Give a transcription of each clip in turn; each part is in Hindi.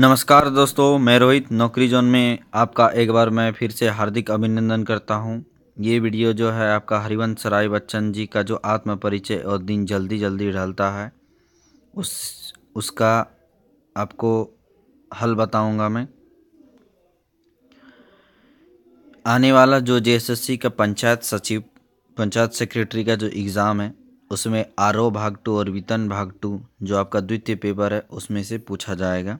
नमस्कार दोस्तों मैं रोहित नौकरी जोन में आपका एक बार मैं फिर से हार्दिक अभिनंदन करता हूं ये वीडियो जो है आपका हरिवंश राय बच्चन जी का जो आत्म परिचय और दिन जल्दी जल्दी ढलता है उस उसका आपको हल बताऊंगा मैं आने वाला जो जेएसएससी का पंचायत सचिव पंचायत सेक्रेटरी का जो एग्ज़ाम है उसमें आर भाग टू और वितन भाग टू जो आपका द्वितीय पेपर है उसमें से पूछा जाएगा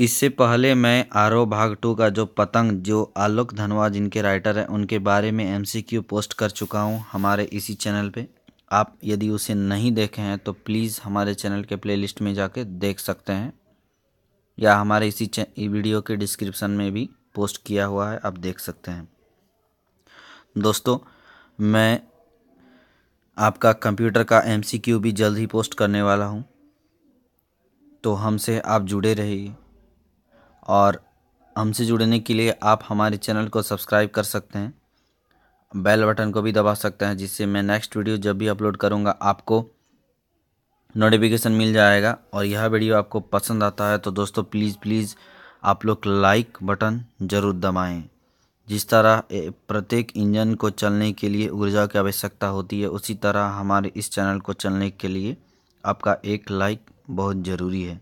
इससे पहले मैं आरव भाग टू का जो पतंग जो आलोक धनवा जिनके राइटर हैं उनके बारे में एमसीक्यू पोस्ट कर चुका हूँ हमारे इसी चैनल पे आप यदि उसे नहीं देखे हैं तो प्लीज़ हमारे चैनल के प्लेलिस्ट में जाके देख सकते हैं या हमारे इसी वीडियो के डिस्क्रिप्शन में भी पोस्ट किया हुआ है आप देख सकते हैं दोस्तों मैं आपका कंप्यूटर का एमसीक्यू भी जल्द ही पोस्ट करने वाला हूँ तो हमसे आप जुड़े रहिए और हमसे जुड़ने के लिए आप हमारे चैनल को सब्सक्राइब कर सकते हैं बेल बटन को भी दबा सकते हैं जिससे मैं नेक्स्ट वीडियो जब भी अपलोड करूँगा आपको नोटिफिकेशन मिल जाएगा और यह वीडियो आपको पसंद आता है तो दोस्तों प्लीज़ प्लीज़ आप लोग लाइक बटन ज़रूर दबाएँ जिस तरह प्रत्येक इंजन को चलने के लिए ऊर्जा की आवश्यकता होती है उसी तरह हमारे इस चैनल को चलने के लिए आपका एक लाइक बहुत ज़रूरी है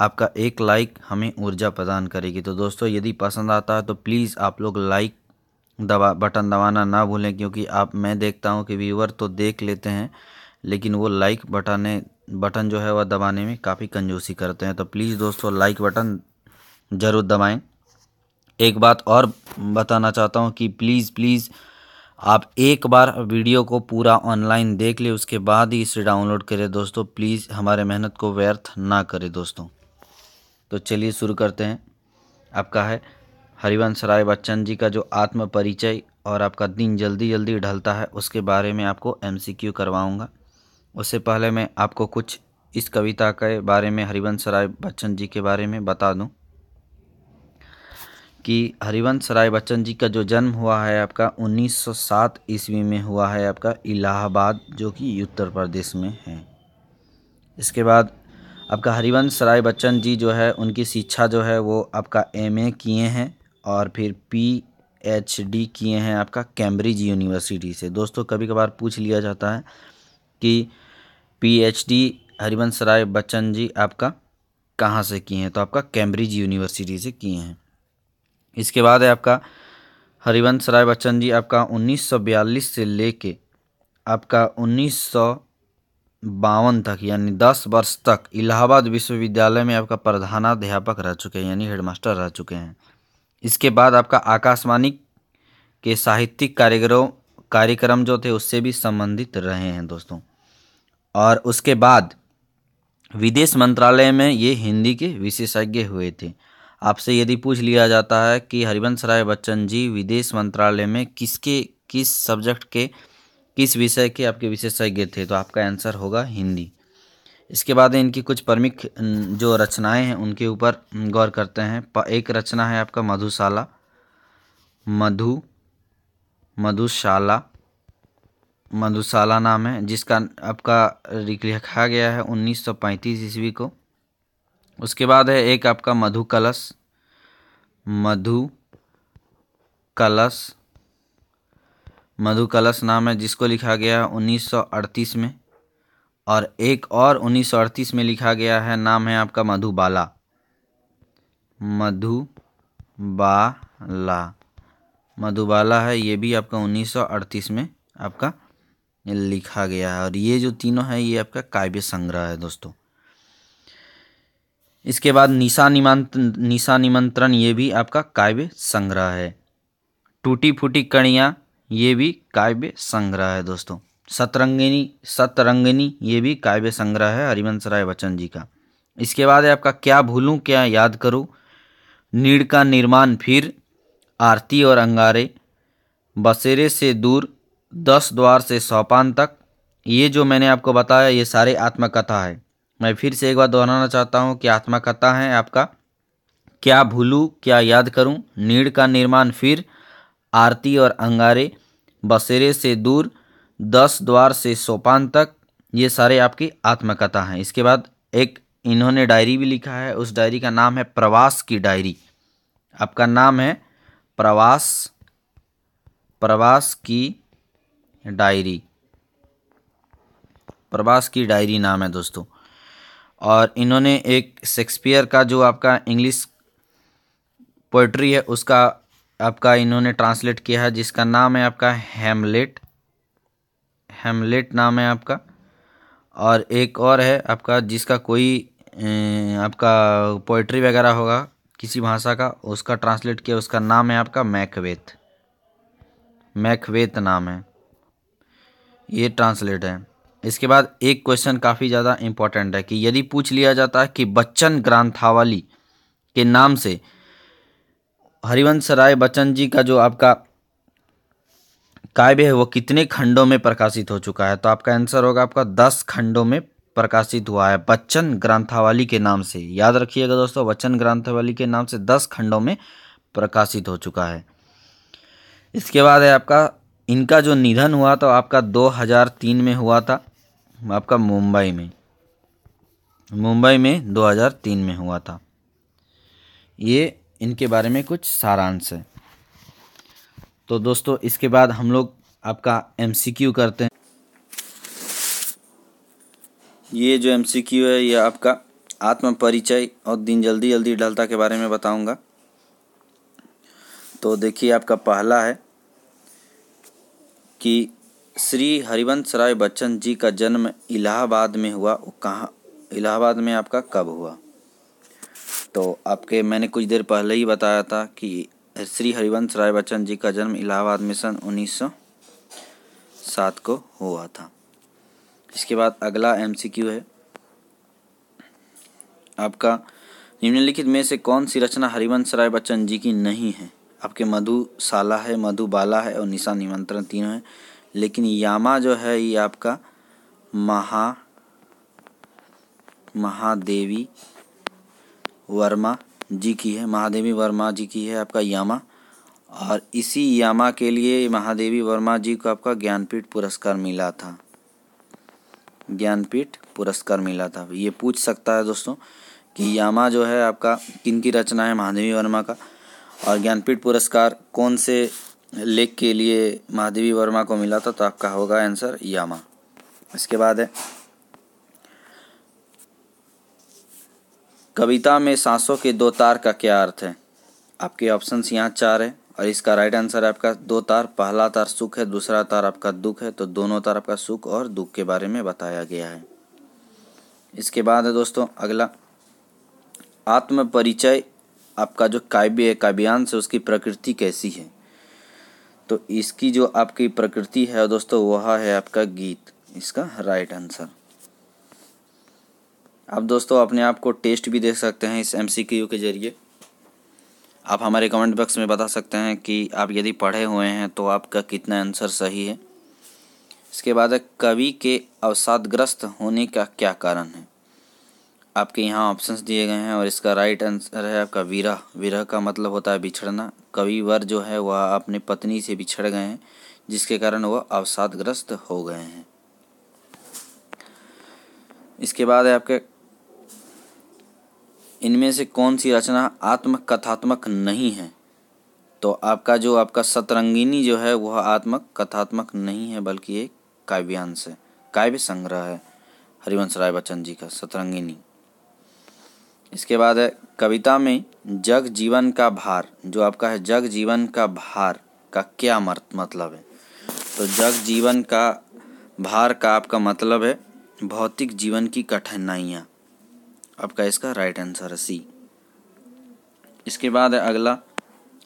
आपका एक लाइक हमें ऊर्जा प्रदान करेगी तो दोस्तों यदि पसंद आता है तो प्लीज़ आप लोग लाइक दबा बटन दबाना ना भूलें क्योंकि आप मैं देखता हूँ कि व्यूवर तो देख लेते हैं लेकिन वो लाइक बटन बटन जो है वह दबाने में काफ़ी कंजूसी करते हैं तो प्लीज़ दोस्तों लाइक बटन ज़रूर दबाएँ एक बात और बताना चाहता हूँ कि प्लीज़ प्लीज़ आप एक बार वीडियो को पूरा ऑनलाइन देख ले उसके बाद ही इसे डाउनलोड करें दोस्तों प्लीज़ हमारे मेहनत को व्यर्थ ना करें दोस्तों तो चलिए शुरू करते हैं आपका है हरिवंश राय बच्चन जी का जो आत्म परिचय और आपका दिन जल्दी जल्दी ढलता है उसके बारे में आपको क्यू करवाऊंगा उससे पहले मैं आपको कुछ इस कविता के बारे में हरिवंश राय बच्चन जी के बारे में बता दूं कि हरिवंश राय बच्चन जी का जो जन्म हुआ है आपका 1907 ईस्वी में हुआ है आपका इलाहाबाद जो कि उत्तर प्रदेश में है इसके बाद आपका हरिवंश राय बच्चन जी जो है उनकी शिक्षा जो है वो आपका एम किए हैं और फिर पी एच डी किए हैं आपका कैम्ब्रिज यूनिवर्सिटी से दोस्तों कभी कभार पूछ लिया जाता है कि P H D Harivansh Rai Bachchan ji आपका कहाँ से किए हैं तो आपका कैम्ब्रिज यूनिवर्सिटी से किए हैं इसके बाद है आपका हरिवंश राय बच्चन जी आपका 1942 से लेके आपका बावन तक यानी दस वर्ष तक इलाहाबाद विश्वविद्यालय में आपका प्रधानाध्यापक रह चुके हैं यानी हेडमास्टर रह चुके हैं इसके बाद आपका आकाशवाणी के साहित्यिक कार्यक्रम कार्यक्रम जो थे उससे भी संबंधित रहे हैं दोस्तों और उसके बाद विदेश मंत्रालय में ये हिंदी के विशेषज्ञ हुए थे आपसे यदि पूछ लिया जाता है कि हरिवंश राय बच्चन जी विदेश मंत्रालय में किसके किस सब्जेक्ट के किस विषय के आपके विशेषज्ञ थे तो आपका आंसर होगा हिंदी इसके बाद इनकी कुछ प्रमुख जो रचनाएं हैं उनके ऊपर गौर करते हैं एक रचना है आपका मधुशाला मधु मधुशाला मधुशाला नाम है जिसका आपका लिखा गया है 1935 ईस्वी को उसके बाद है एक आपका मधु कलश मधु कलश मधु कलश नाम है जिसको लिखा गया है उन्नीस में और एक और उन्नीस में लिखा गया है नाम है आपका मधुबाला मधुबाला मधुबाला है ये भी आपका उन्नीस में आपका लिखा गया है और ये जो तीनों है ये आपका काव्य संग्रह है दोस्तों इसके बाद निशा निमंत्रण निशा निमंत्रण ये भी आपका काव्य संग्रह है टूटी फूटी कणियाँ ये भी काव्य संग्रह है दोस्तों सतरंगिनी सतरंगिनी ये भी काव्य संग्रह है हरिवंश राय बच्चन जी का इसके बाद है आपका क्या भूलूँ क्या याद करूँ नीड़ का निर्माण फिर आरती और अंगारे बसेरे से दूर दस द्वार से सौपान तक ये जो मैंने आपको बताया ये सारे आत्मकथा है मैं फिर से एक बार दोहराना चाहता हूँ कि आत्मकथा है आपका क्या भूलूँ क्या याद करूँ नीड़ का निर्माण फिर आरती और अंगारे बसेरे से दूर दस द्वार से सोपान तक ये सारे आपकी आत्मकथा हैं इसके बाद एक इन्होंने डायरी भी लिखा है उस डायरी का नाम है प्रवास की डायरी आपका नाम है प्रवास प्रवास की डायरी प्रवास की डायरी नाम है दोस्तों और इन्होंने एक शेक्सपियर का जो आपका इंग्लिश पोइट्री है उसका आपका इन्होंने ट्रांसलेट किया है जिसका नाम है आपका हेमलेट हेमलेट नाम है आपका और एक और है आपका जिसका कोई अं, आपका पोइट्री वगैरह होगा किसी भाषा का उसका ट्रांसलेट किया उसका नाम है आपका मैकवेथ मैकवेथ नाम है ये ट्रांसलेट है इसके बाद एक क्वेश्चन काफ़ी ज़्यादा इम्पोर्टेंट है कि यदि पूछ लिया जाता है कि बच्चन ग्रंथावली के नाम से हरिवंश राय बच्चन जी का जो आपका काव्य है वो कितने खंडों में प्रकाशित हो चुका है तो आपका आंसर होगा आपका दस खंडों में प्रकाशित हुआ है बच्चन ग्रंथावली के नाम से याद रखिएगा दोस्तों बच्चन ग्रंथावली के नाम से दस खंडों में प्रकाशित हो चुका है इसके बाद है आपका इनका जो निधन हुआ तो आपका 2003 में हुआ था आपका मुंबई में मुंबई में 2003 में हुआ था ये इनके बारे में कुछ सारांश है तो दोस्तों इसके बाद हम लोग आपका एम करते हैं ये जो एम है ये आपका आत्म परिचय और दिन जल्दी जल्दी ढलता के बारे में बताऊंगा तो देखिए आपका पहला है कि श्री हरिवंश राय बच्चन जी का जन्म इलाहाबाद में हुआ वो कहाँ इलाहाबाद में आपका कब हुआ तो आपके मैंने कुछ देर पहले ही बताया था कि श्री हरिवंश राय बच्चन जी का जन्म इलाहाबाद में सन उन्नीस सात को हुआ था इसके बाद अगला क्यू है आपका निम्नलिखित में से कौन सी रचना हरिवंश राय बच्चन जी की नहीं है आपके मधुशाला है मधुबाला है और निशा निमंत्रण तीनों है लेकिन यामा जो है ये आपका महा महादेवी वर्मा जी की है महादेवी वर्मा जी की है आपका यामा और इसी यामा के लिए महादेवी वर्मा जी को आपका ज्ञानपीठ पुरस्कार मिला था ज्ञानपीठ पुरस्कार मिला था ये पूछ सकता है दोस्तों कि यामा जो है आपका किन की रचना है महादेवी वर्मा का और ज्ञानपीठ पुरस्कार कौन से लेख के लिए महादेवी वर्मा को मिला था तो आपका होगा आंसर यामा इसके बाद है कविता में सांसों के दो तार का क्या अर्थ है आपके ऑप्शंस यहाँ चार है और इसका राइट आंसर है आपका दो तार पहला तार सुख है दूसरा तार आपका दुख है तो दोनों तार आपका सुख और दुख के बारे में बताया गया है इसके बाद है दोस्तों अगला आत्म परिचय आपका जो काव्य है काव्यांश है उसकी प्रकृति कैसी है तो इसकी जो आपकी प्रकृति है दोस्तों वह है आपका गीत इसका राइट आंसर आप दोस्तों अपने आप को टेस्ट भी देख सकते हैं इस एम के ज़रिए आप हमारे कमेंट बॉक्स में बता सकते हैं कि आप यदि पढ़े हुए हैं तो आपका कितना आंसर सही है इसके बाद कवि के अवसादग्रस्त होने का क्या कारण है आपके यहाँ ऑप्शंस दिए गए हैं और इसका राइट आंसर है आपका विरह विरह का मतलब होता है बिछड़ना कविवर जो है वह अपने पत्नी से बिछड़ गए हैं जिसके कारण वह अवसादग्रस्त हो गए हैं इसके बाद है आपके इनमें से कौन सी रचना आत्मकथात्मक नहीं है तो आपका जो आपका सतरंगिनी जो है वह आत्मक कथात्मक नहीं है बल्कि एक काव्यांश है काव्य संग्रह है हरिवंश राय बच्चन जी का सतरंगिनी इसके बाद है कविता में जग जीवन का भार जो आपका है जग जीवन का भार का क्या मतलब है तो जग जीवन का भार का आपका मतलब है भौतिक जीवन की कठिनाइयाँ आपका इसका राइट आंसर है सी इसके बाद है अगला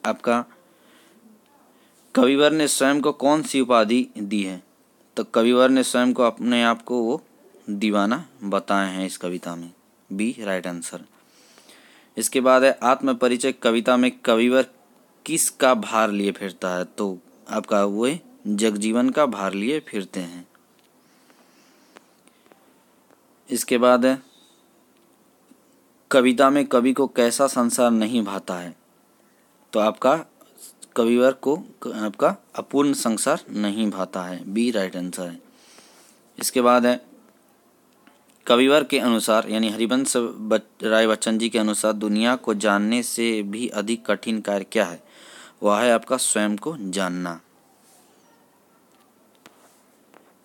आपका कविवर ने स्वयं को कौन सी उपाधि दी है तो कविवर ने स्वयं को अपने आप को वो दीवाना बताए हैं इस कविता में बी राइट आंसर इसके बाद है आत्म परिचय कविता में कविवर किस का भार लिए फिरता है तो आपका वो जगजीवन का भार लिए फिरते हैं इसके बाद है कविता में कवि को कैसा संसार नहीं भाता है तो आपका कविवर को आपका अपूर्ण संसार नहीं भाता है बी राइट आंसर है इसके बाद है कविवर के अनुसार यानी हरिवंश राय बच्चन जी के अनुसार दुनिया को जानने से भी अधिक कठिन कार्य क्या है वह है आपका स्वयं को जानना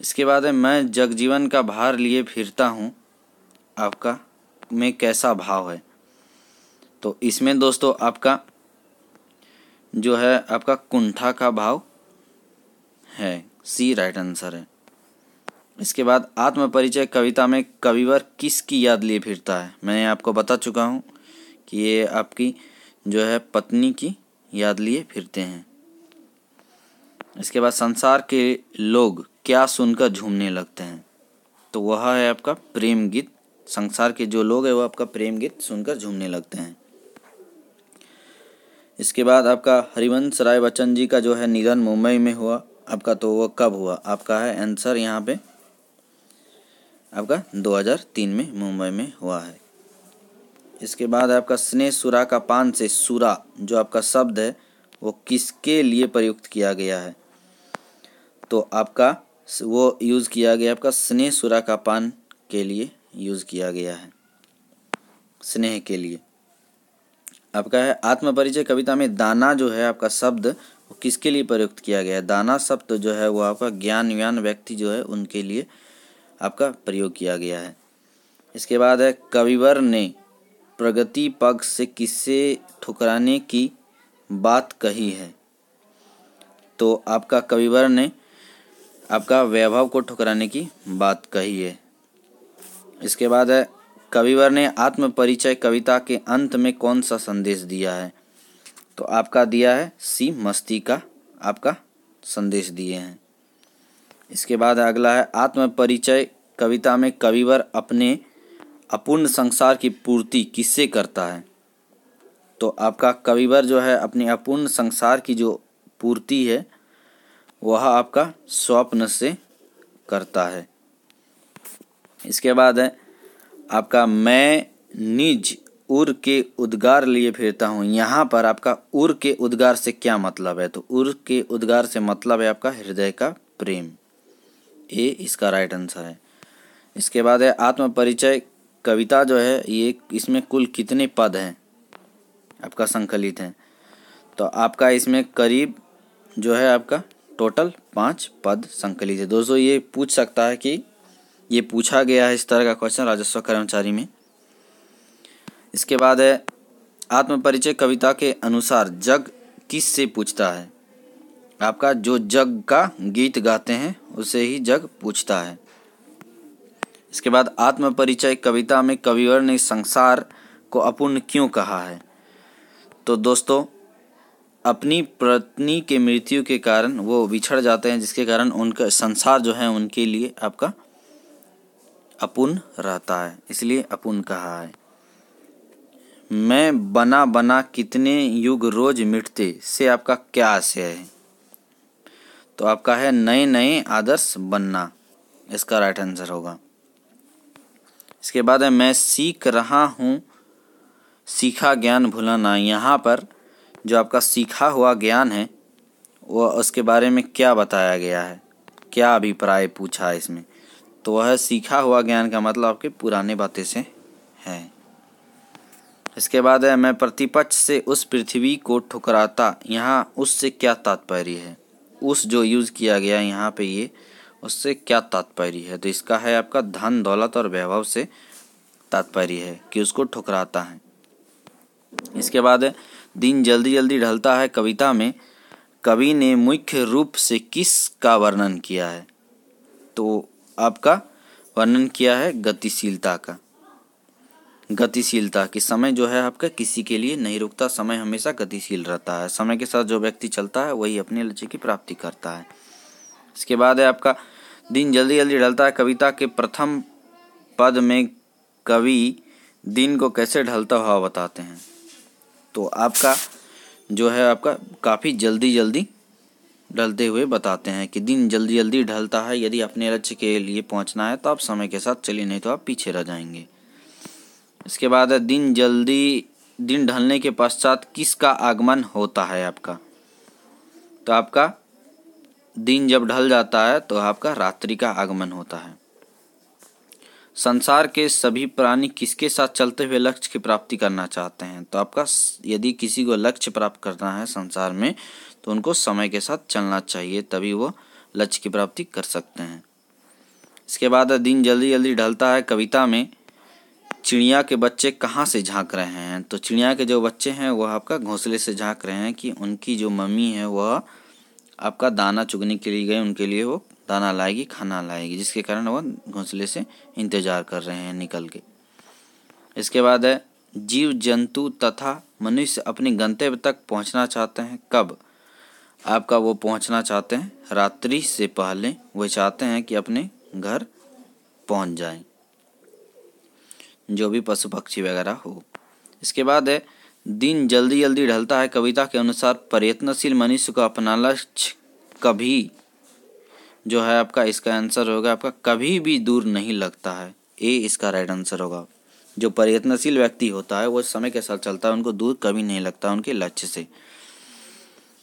इसके बाद है मैं जगजीवन का भार लिए फिरता हूँ आपका में कैसा भाव है तो इसमें दोस्तों आपका जो है आपका कुंठा का भाव है सी राइट आंसर है इसके बाद आत्म परिचय कविता में कविवर किसकी याद लिए फिरता है मैं आपको बता चुका हूँ कि ये आपकी जो है पत्नी की याद लिए फिरते हैं इसके बाद संसार के लोग क्या सुनकर झूमने लगते हैं तो वह है आपका प्रेम गीत संसार के जो लोग हैं वो आपका प्रेम गीत सुनकर झूमने लगते हैं इसके बाद आपका हरिवंश राय बच्चन जी का जो है निधन मुंबई में हुआ आपका तो वो कब हुआ आपका है आंसर यहाँ पे आपका 2003 में मुंबई में हुआ है इसके बाद आपका स्नेह सुरा का पान से सुरा जो आपका शब्द है वो किसके लिए प्रयुक्त किया गया है तो आपका वो यूज़ किया गया आपका स्नेह सुरा का पान के लिए यूज़ किया गया है स्नेह के लिए आपका है आत्मपरिचय कविता में दाना जो है आपका शब्द वो किसके लिए प्रयुक्त किया गया है दाना शब्द जो है वो आपका ज्ञान व्यान व्यक्ति जो है उनके लिए आपका प्रयोग किया गया है इसके बाद है कविवर ने प्रगति पक्ष से किससे ठुकराने की बात कही है तो आपका कविवर ने आपका वैभव को ठुकराने की बात कही है इसके बाद है कविवर ने आत्मपरिचय कविता के अंत में कौन सा संदेश दिया है तो आपका दिया है सी मस्ती का आपका संदेश दिए हैं इसके बाद अगला है आत्मपरिचय कविता में कविवर अपने अपूर्ण संसार की पूर्ति किससे करता है तो आपका कविवर जो है अपने अपूर्ण संसार की जो पूर्ति है वह आपका स्वप्न से करता है इसके बाद है आपका मैं निज उर के उद्गार लिए फिरता हूँ यहाँ पर आपका उर के उद्गार से क्या मतलब है तो उर के उद्गार से मतलब है आपका हृदय का प्रेम ये इसका राइट आंसर है इसके बाद है आत्म परिचय कविता जो है ये इसमें कुल कितने पद हैं आपका संकलित हैं तो आपका इसमें करीब जो है आपका टोटल पाँच पद संकलित है दोस्तों ये पूछ सकता है कि ये पूछा गया है इस तरह का क्वेश्चन राजस्व कर्मचारी में इसके बाद है आत्मपरिचय कविता के अनुसार जग किस से पूछता है आपका जो जग का गीत गाते हैं उसे ही जग पूछता है इसके बाद आत्मपरिचय कविता में कविवर ने संसार को अपूर्ण क्यों कहा है तो दोस्तों अपनी पत्नी के मृत्यु के कारण वो बिछड़ जाते हैं जिसके कारण उनका संसार जो है उनके लिए आपका अपुन रहता है इसलिए अपुन कहा है मैं बना बना कितने युग रोज मिटते से आपका क्या आशय है तो आपका है नए नए आदर्श बनना इसका राइट आंसर होगा इसके बाद है मैं सीख रहा हूँ सीखा ज्ञान भुलाना यहाँ पर जो आपका सीखा हुआ ज्ञान है वो उसके बारे में क्या बताया गया है क्या अभिप्राय पूछा है इसमें तो वह सीखा हुआ ज्ञान का मतलब आपके पुराने बातें से है इसके बाद है मैं प्रतिपक्ष से उस पृथ्वी को ठुकराता यहाँ उससे क्या तात्पर्य है उस जो यूज़ किया गया यहाँ पे ये उससे क्या तात्पर्य है तो इसका है आपका धन दौलत और वैभव से तात्पर्य है कि उसको ठुकराता है इसके बाद दिन जल्दी जल्दी ढलता है कविता में कवि ने मुख्य रूप से किस का वर्णन किया है तो आपका वर्णन किया है गतिशीलता का गतिशीलता कि समय जो है आपका किसी के लिए नहीं रुकता समय हमेशा गतिशील रहता है समय के साथ जो व्यक्ति चलता है वही अपने लक्ष्य की प्राप्ति करता है इसके बाद है आपका दिन जल्दी जल्दी ढलता है कविता के प्रथम पद में कवि दिन को कैसे ढलता हुआ बताते हैं तो आपका जो है आपका काफ़ी जल्दी जल्दी डलते हुए बताते हैं कि दिन जल्दी जल्दी ढलता है यदि अपने लक्ष्य के लिए पहुंचना है तो आप समय के साथ चलिए नहीं तो आप पीछे रह जाएंगे इसके बाद दिन जल्दी दिन ढलने के पश्चात किसका आगमन होता है आपका तो आपका दिन जब ढल जाता है तो आपका रात्रि का आगमन होता है संसार के सभी प्राणी किसके साथ चलते हुए लक्ष्य की प्राप्ति करना चाहते हैं तो आपका यदि किसी को लक्ष्य प्राप्त करना है संसार में तो उनको समय के साथ चलना चाहिए तभी वो लक्ष्य की प्राप्ति कर सकते हैं इसके बाद दिन जल्दी जल्दी ढलता है कविता में चिड़िया के बच्चे कहाँ से झांक रहे हैं तो चिड़िया के जो बच्चे हैं वह आपका घोंसले से झांक रहे हैं कि उनकी जो मम्मी है वह आपका दाना चुगने के लिए गए उनके लिए वो दाना लाएगी खाना लाएगी जिसके कारण वह घोंसले से इंतजार कर रहे हैं निकल के इसके बाद है जीव जंतु तथा मनुष्य अपने गंतव्य तक पहुंचना चाहते हैं कब आपका वो पहुंचना चाहते हैं रात्रि से पहले वे चाहते हैं कि अपने घर पहुंच जाएं जो भी पशु पक्षी वगैरह हो इसके बाद है दिन जल्दी जल्दी ढलता है कविता के अनुसार प्रयत्नशील मनुष्य को अपना लक्ष्य कभी जो है आपका इसका आंसर होगा आपका कभी भी दूर नहीं लगता है ए इसका राइट आंसर होगा जो प्रयत्नशील व्यक्ति होता है वो समय के साथ चलता है उनको दूर कभी नहीं लगता उनके लक्ष्य से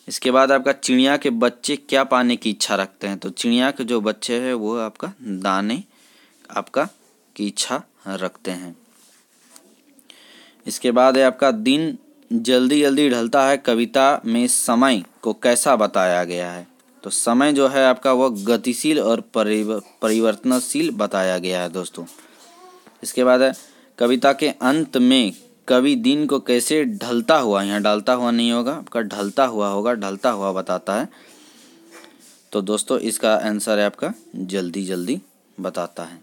इसके बाद आपका चिड़िया के बच्चे क्या पाने की इच्छा रखते हैं तो चिड़िया के जो बच्चे हैं वो आपका दाने आपका की इच्छा रखते हैं इसके बाद है आपका दिन जल्दी जल्दी ढलता है कविता में समय को कैसा बताया गया है तो समय जो है आपका वह गतिशील और परिवर्तनशील बताया गया है दोस्तों इसके बाद है कविता के अंत में कवि दिन को कैसे ढलता हुआ यहाँ डालता हुआ नहीं होगा आपका ढलता हुआ होगा ढलता हुआ बताता है तो दोस्तों इसका आंसर है आपका जल्दी जल्दी बताता है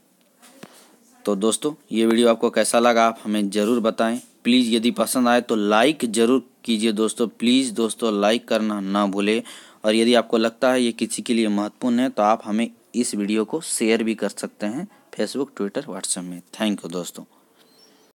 तो दोस्तों ये वीडियो आपको कैसा लगा आप हमें ज़रूर बताएं प्लीज़ यदि पसंद आए तो लाइक ज़रूर कीजिए दोस्तों प्लीज़ दोस्तों लाइक करना ना भूले और यदि आपको लगता है ये किसी के लिए महत्वपूर्ण है तो आप हमें इस वीडियो को शेयर भी कर सकते हैं फेसबुक ट्विटर व्हाट्सएप में थैंक यू दोस्तों